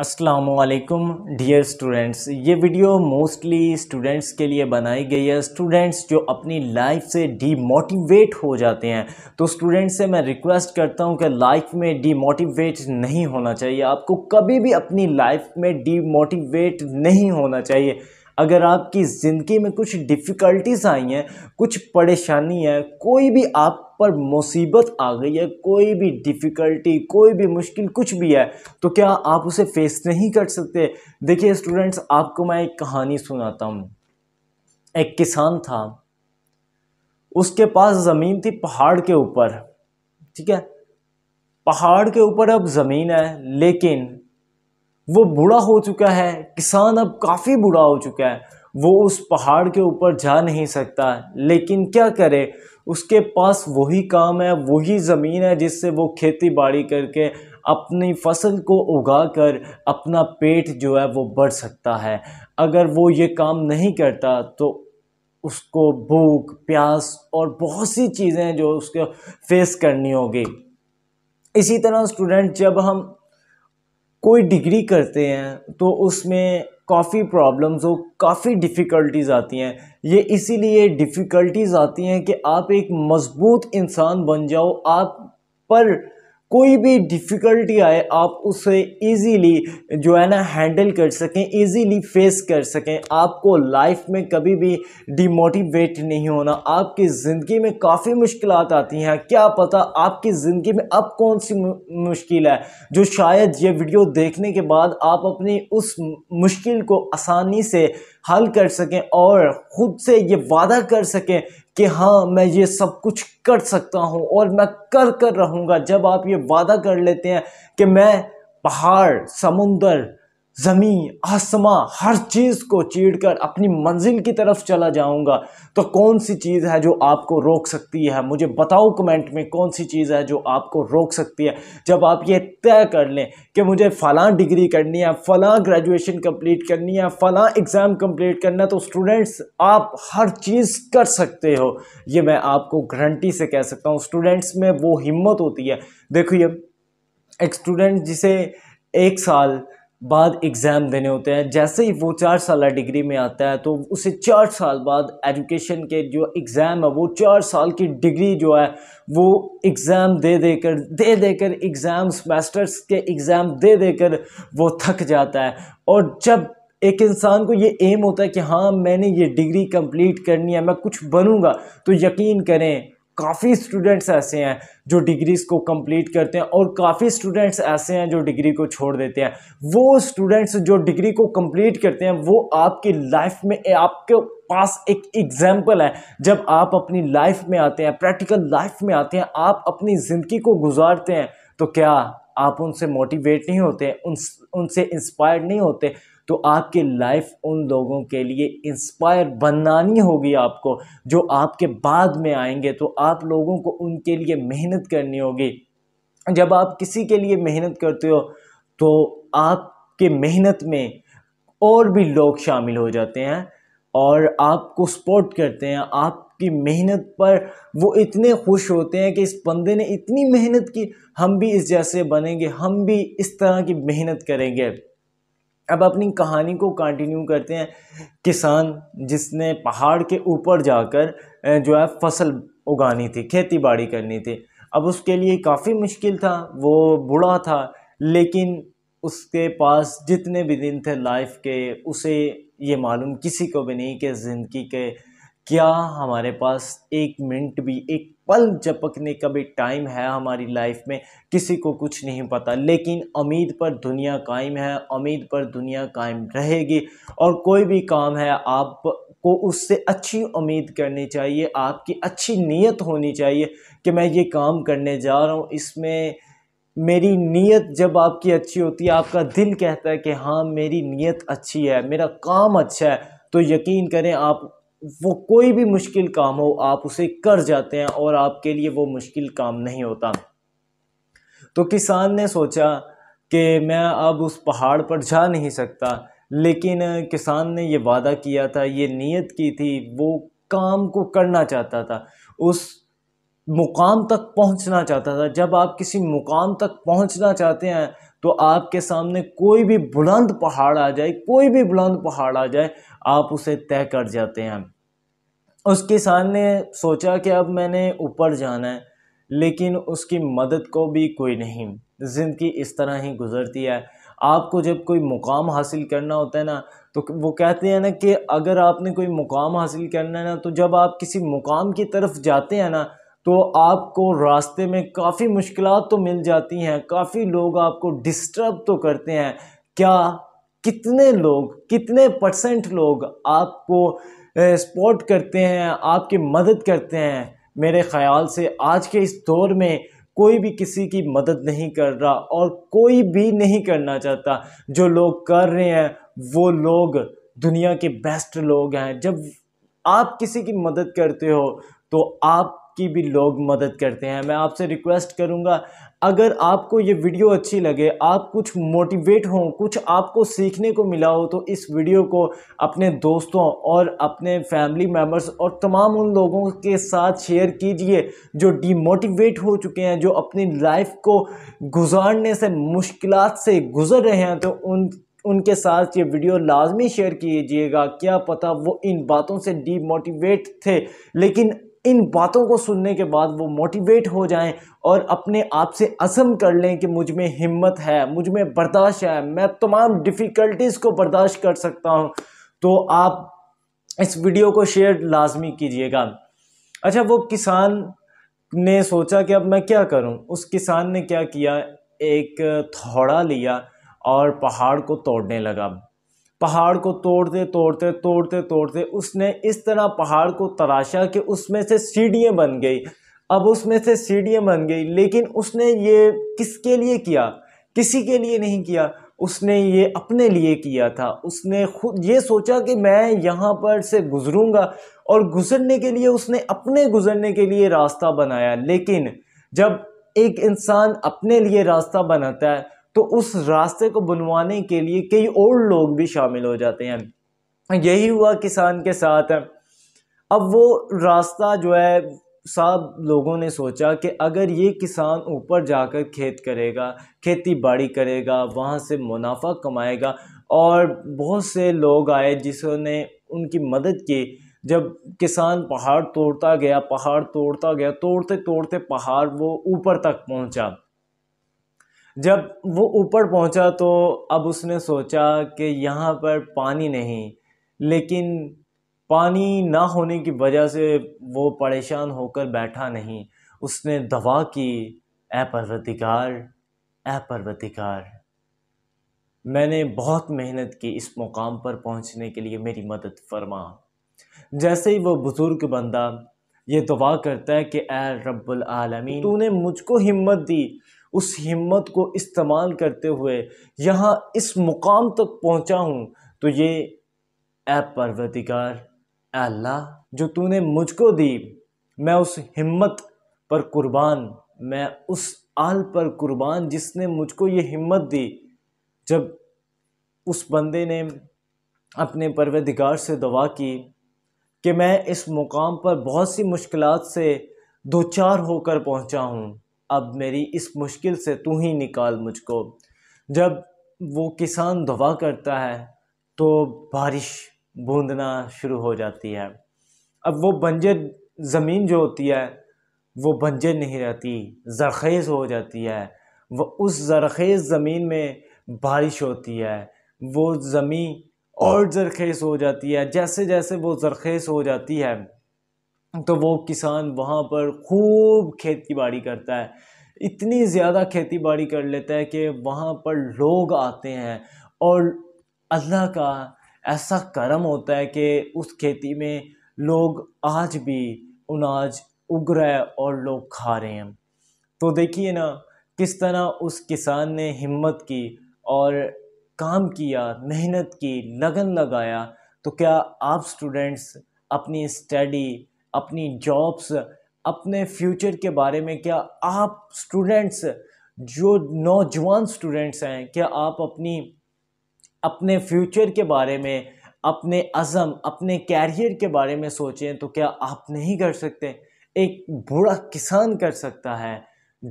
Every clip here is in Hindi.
असलकम डियर स्टूडेंट्स ये वीडियो मोस्टली स्टूडेंट्स के लिए बनाई गई है स्टूडेंट्स जो अपनी लाइफ से डीमोटिवेट हो जाते हैं तो स्टूडेंट्स से मैं रिक्वेस्ट करता हूँ कि लाइफ में डीमोटिवेट नहीं होना चाहिए आपको कभी भी अपनी लाइफ में डीमोटिवेट नहीं होना चाहिए अगर आपकी ज़िंदगी में कुछ डिफ़िकल्टीज़ आई हैं कुछ परेशानी है कोई भी आप पर मुसीबत आ गई है कोई भी डिफ़िकल्टी कोई भी मुश्किल कुछ भी है तो क्या आप उसे फेस नहीं कर सकते देखिए स्टूडेंट्स आपको मैं एक कहानी सुनाता हूँ एक किसान था उसके पास ज़मीन थी पहाड़ के ऊपर ठीक है पहाड़ के ऊपर अब ज़मीन है लेकिन वो बूढ़ा हो चुका है किसान अब काफ़ी बूढ़ा हो चुका है वो उस पहाड़ के ऊपर जा नहीं सकता लेकिन क्या करे उसके पास वही काम है वही ज़मीन है जिससे वो खेती बाड़ी करके अपनी फसल को उगा कर अपना पेट जो है वो बढ़ सकता है अगर वो ये काम नहीं करता तो उसको भूख प्यास और बहुत सी चीज़ें जो उसको फेस करनी होगी इसी तरह स्टूडेंट जब हम कोई डिग्री करते हैं तो उसमें काफ़ी प्रॉब्लम्स हो काफ़ी डिफ़िकल्टीज़ आती हैं ये इसीलिए डिफ़िकल्टीज़ आती हैं कि आप एक मज़बूत इंसान बन जाओ आप पर कोई भी डिफ़िकल्टी आए आप उसे इजीली जो है ना हैंडल कर सकें इजीली फेस कर सकें आपको लाइफ में कभी भी डिमोटिवेट नहीं होना आपकी ज़िंदगी में काफ़ी मुश्किल आती हैं क्या पता आपकी ज़िंदगी में अब कौन सी मुश्किल है जो शायद ये वीडियो देखने के बाद आप अपनी उस मुश्किल को आसानी से हल कर सकें और ख़ुद से ये वादा कर सकें कि हाँ मैं ये सब कुछ कर सकता हूँ और मैं कर कर रहूँगा जब आप ये वादा कर लेते हैं कि मैं पहाड़ समुंदर ज़मीन आसमां हर चीज़ को चीड़ कर अपनी मंजिल की तरफ चला जाऊंगा तो कौन सी चीज़ है जो आपको रोक सकती है मुझे बताओ कमेंट में कौन सी चीज़ है जो आपको रोक सकती है जब आप ये तय कर लें कि मुझे फ़लाँ डिग्री करनी है फ़लाँ ग्रेजुएशन कंप्लीट करनी है फ़लाँ एग्ज़ाम कंप्लीट करना है तो स्टूडेंट्स आप हर चीज़ कर सकते हो ये मैं आपको गारंटी से कह सकता हूँ स्टूडेंट्स में वो हिम्मत होती है देखो ये एक स्टूडेंट जिसे एक साल बाद एग्ज़ाम देने होते हैं जैसे ही वो चार साल डिग्री में आता है तो उसे चार साल बाद एजुकेशन के जो एग्ज़ाम है वो चार साल की डिग्री जो है वो एग्ज़ाम दे देकर दे देकर एग्ज़ाम सेमेस्टर्स के एग्ज़ाम दे देकर वो थक जाता है और जब एक इंसान को ये एम होता है कि हाँ मैंने ये डिग्री कंप्लीट करनी है मैं कुछ बनूँगा तो यकीन करें काफ़ी स्टूडेंट्स ऐसे हैं जो डिग्रीज़ को कंप्लीट करते हैं और काफ़ी स्टूडेंट्स ऐसे हैं जो डिग्री को छोड़ देते हैं वो स्टूडेंट्स जो डिग्री को कंप्लीट करते हैं वो आपकी लाइफ में आपके पास एक एग्जाम्पल है जब आप अपनी लाइफ में आते हैं प्रैक्टिकल लाइफ में आते हैं आप अपनी ज़िंदगी को गुजारते हैं तो क्या आप उनसे मोटिवेट नहीं होते उन उनसे इंस्पायर नहीं होते तो आपके लाइफ उन लोगों के लिए इंस्पायर बनानी होगी आपको जो आपके बाद में आएंगे तो आप लोगों को उनके लिए मेहनत करनी होगी जब आप किसी के लिए मेहनत करते हो तो आपके मेहनत में और भी लोग शामिल हो जाते हैं और आपको सपोर्ट करते हैं आपकी मेहनत पर वो इतने खुश होते हैं कि इस बंदे ने इतनी मेहनत की हम भी इस जैसे बनेंगे हम भी इस तरह की मेहनत करेंगे अब अपनी कहानी को कंटिन्यू करते हैं किसान जिसने पहाड़ के ऊपर जाकर जो है फसल उगानी थी खेती बाड़ी करनी थी अब उसके लिए काफ़ी मुश्किल था वो बूढ़ा था लेकिन उसके पास जितने भी दिन थे लाइफ के उसे ये मालूम किसी को भी नहीं कि ज़िंदगी के क्या हमारे पास एक मिनट भी एक पल झपकने का भी टाइम है हमारी लाइफ में किसी को कुछ नहीं पता लेकिन उम्मीद पर दुनिया कायम है उम्मीद पर दुनिया कायम रहेगी और कोई भी काम है आप को उससे अच्छी उम्मीद करनी चाहिए आपकी अच्छी नीयत होनी चाहिए कि मैं ये काम करने जा रहा हूँ इसमें मेरी नीयत जब आपकी अच्छी होती है आपका दिल कहता है कि हाँ मेरी नीयत अच्छी है मेरा काम अच्छा है तो यकीन करें आप वो कोई भी मुश्किल काम हो आप उसे कर जाते हैं और आपके लिए वो मुश्किल काम नहीं होता तो किसान ने सोचा कि मैं अब उस पहाड़ पर जा नहीं सकता लेकिन किसान ने ये वादा किया था ये नीयत की थी वो काम को करना चाहता था उस मुकाम तक पहुंचना चाहता था जब आप किसी मुकाम तक पहुंचना चाहते हैं तो आपके सामने कोई भी बुलंद पहाड़ आ जाए कोई भी बुलंद पहाड़ आ जाए आप उसे तय कर जाते हैं उस किसान ने सोचा कि अब मैंने ऊपर जाना है लेकिन उसकी मदद को भी कोई नहीं ज़िंदगी इस तरह ही गुज़रती है आपको जब कोई मुकाम हासिल करना होता है ना तो वो कहते हैं ना कि अगर आपने कोई मुकाम हासिल करना है ना तो जब आप किसी मुकाम की तरफ जाते हैं ना तो आपको रास्ते में काफ़ी मुश्किल तो मिल जाती हैं काफ़ी लोग आपको डिस्टर्ब तो करते हैं क्या कितने लोग कितने परसेंट लोग आपको सपोर्ट करते हैं आपकी मदद करते हैं मेरे ख़्याल से आज के इस दौर में कोई भी किसी की मदद नहीं कर रहा और कोई भी नहीं करना चाहता जो लोग कर रहे हैं वो लोग दुनिया के बेस्ट लोग हैं जब आप किसी की मदद करते हो तो आप आपकी भी लोग मदद करते हैं मैं आपसे रिक्वेस्ट करूंगा अगर आपको ये वीडियो अच्छी लगे आप कुछ मोटिवेट हो कुछ आपको सीखने को मिला हो तो इस वीडियो को अपने दोस्तों और अपने फैमिली मेम्बर्स और तमाम उन लोगों के साथ शेयर कीजिए जो डीमोटिवेट हो चुके हैं जो अपनी लाइफ को गुजारने से मुश्किल से गुज़र रहे हैं तो उन उनके साथ ये वीडियो लाजमी शेयर कीजिएगा क्या पता वो इन बातों से डीमोटिवेट थे लेकिन इन बातों को सुनने के बाद वो मोटिवेट हो जाएं और अपने आप से असम कर लें कि मुझ में हिम्मत है मुझ में बर्दाश्त है मैं तमाम डिफ़िकल्टीज़ को बर्दाश्त कर सकता हूं तो आप इस वीडियो को शेयर लाजमी कीजिएगा अच्छा वो किसान ने सोचा कि अब मैं क्या करूं उस किसान ने क्या किया एक थोड़ा लिया और पहाड़ को तोड़ने लगा पहाड़ को तोड़ते तोड़ते तोड़ते तोड़ते उसने इस तरह पहाड़ को तराशा कि उसमें से सीढ़ियाँ बन गई अब उसमें से सीढ़ियाँ बन गई लेकिन उसने ये किसके लिए किया किसी के लिए नहीं किया उसने ये अपने लिए किया था उसने खुद ये सोचा कि मैं यहाँ पर से गुज़रूँगा और गुज़रने के लिए उसने अपने गुज़रने के लिए रास्ता बनाया लेकिन जब एक इंसान अपने लिए रास्ता बनाता है तो उस रास्ते को बनवाने के लिए कई और लोग भी शामिल हो जाते हैं यही हुआ किसान के साथ अब वो रास्ता जो है सब लोगों ने सोचा कि अगर ये किसान ऊपर जाकर खेत करेगा खेती बाड़ी करेगा वहाँ से मुनाफा कमाएगा और बहुत से लोग आए जिसने उनकी मदद की जब किसान पहाड़ तोड़ता गया पहाड़ तोड़ता गया तोड़ते तोड़ते पहाड़ वो ऊपर तक पहुँचा जब वो ऊपर पहुंचा तो अब उसने सोचा कि यहाँ पर पानी नहीं लेकिन पानी ना होने की वजह से वो परेशान होकर बैठा नहीं उसने दवा की ए परवतिकार ए परवतिकार मैंने बहुत मेहनत की इस मुकाम पर पहुंचने के लिए मेरी मदद फरमा जैसे ही वो बुज़ुर्ग बंदा ये दुआ करता है कि ए रब्बुल आलमीन तूने मुझको हिम्मत दी उस हिम्मत को इस्तेमाल करते हुए यहाँ इस मुकाम तक पहुँचा हूँ तो ये ऐ परवतिकार अल्लाह जो तूने मुझको दी मैं उस हिम्मत पर कुर्बान मैं उस आल पर कुर्बान जिसने मुझको ये हिम्मत दी जब उस बंदे ने अपने परवदिगार से दवा की कि मैं इस मुकाम पर बहुत सी मुश्किलात से दो चार होकर पहुंचा हूँ अब मेरी इस मुश्किल से तू ही निकाल मुझको जब वो किसान दुआ करता है तो बारिश बूंदना शुरू हो जाती है अब वो बंजर ज़मीन जो होती है वो बंजर नहीं रहती जरखेज़ हो जाती है वह उस जरखेज़ ज़मीन में बारिश होती है वो ज़मीन और जरखेज़ हो जाती है जैसे जैसे वो जरखेज़ हो जाती है तो वो किसान वहाँ पर खूब खेती बाड़ी करता है इतनी ज़्यादा खेती बाड़ी कर लेता है कि वहाँ पर लोग आते हैं और अल्लाह का ऐसा करम होता है कि उस खेती में लोग आज भी अनाज उग रहा है और लोग खा रहे हैं तो देखिए ना किस तरह उस किसान ने हिम्मत की और काम किया मेहनत की लगन लगाया तो क्या आप स्टूडेंट्स अपनी स्टडी अपनी जॉब्स अपने फ्यूचर के बारे में क्या आप स्टूडेंट्स जो नौजवान स्टूडेंट्स हैं क्या आप अपनी अपने फ्यूचर के बारे में अपने अज़म अपने कैरियर के बारे में सोचें तो क्या आप नहीं कर सकते एक बूढ़ा किसान कर सकता है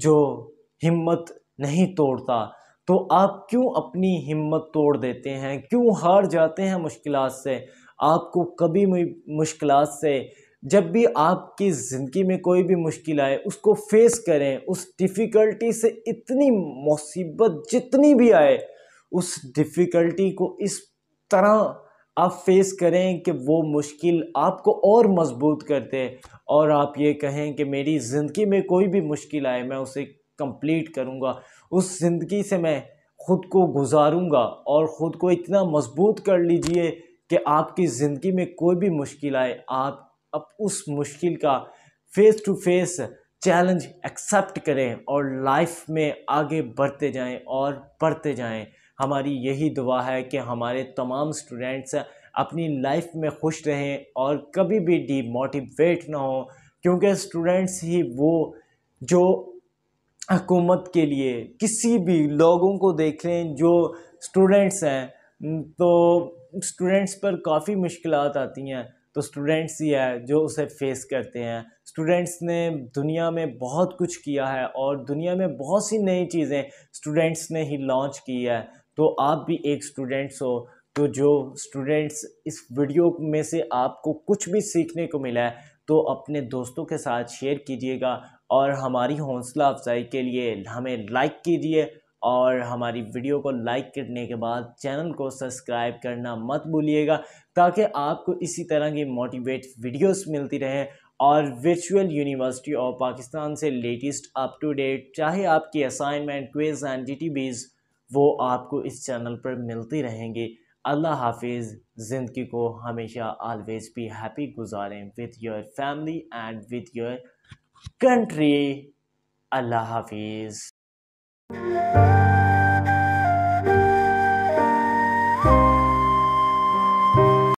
जो हिम्मत नहीं तोड़ता तो आप क्यों अपनी हिम्मत तोड़ देते हैं क्यों हार जाते हैं मुश्किल से आपको कभी मुश्किल से जब भी आपकी ज़िंदगी में कोई भी मुश्किल आए उसको फेस करें उस डिफ़िकल्टी से इतनी मुसीबत जितनी भी आए उस डिफ़िकल्टी को इस तरह आप फेस करें कि वो मुश्किल आपको और मजबूत कर दे और आप ये कहें कि मेरी ज़िंदगी में कोई भी मुश्किल आए मैं उसे कंप्लीट करूँगा उस ज़िंदगी से मैं ख़ुद को गुजारूँगा और ख़ुद को इतना मजबूत कर लीजिए कि आपकी ज़िंदगी में कोई भी मुश्किल आए आप अब उस मुश्किल का face to face challenge accept करें और लाइफ में आगे बढ़ते जाएं और बढ़ते जाएं हमारी यही दुआ है कि हमारे तमाम स्टूडेंट्स अपनी लाइफ में खुश रहें और कभी भी डीमोटिवेट ना हो क्योंकि स्टूडेंट्स ही वो जो हकूमत के लिए किसी भी लोगों को देख लें जो स्टूडेंट्स हैं तो स्टूडेंट्स पर काफ़ी मुश्किल आती हैं तो स्टूडेंट्स ही है जो उसे फेस करते हैं स्टूडेंट्स ने दुनिया में बहुत कुछ किया है और दुनिया में बहुत सी नई चीज़ें स्टूडेंट्स ने ही लॉन्च की है तो आप भी एक स्टूडेंट्स हो तो जो स्टूडेंट्स इस वीडियो में से आपको कुछ भी सीखने को मिला है तो अपने दोस्तों के साथ शेयर कीजिएगा और हमारी हौसला अफजाई के लिए हमें लाइक कीजिए और हमारी वीडियो को लाइक करने के बाद चैनल को सब्सक्राइब करना मत भूलिएगा ताकि आपको इसी तरह की मोटिवेट वीडियोस मिलती रहें और वर्चुअल यूनिवर्सिटी ऑफ पाकिस्तान से लेटेस्ट अप टू डेट चाहे आपकी असाइनमेंट क्वेज एंड डी वो आपको इस चैनल पर मिलती रहेंगी अल्लाह हाफिज़ ज़िंदगी को हमेशा ऑलवेज भी हैप्पी गुजारें with your family and with your country अल्लाह हाफिज़ you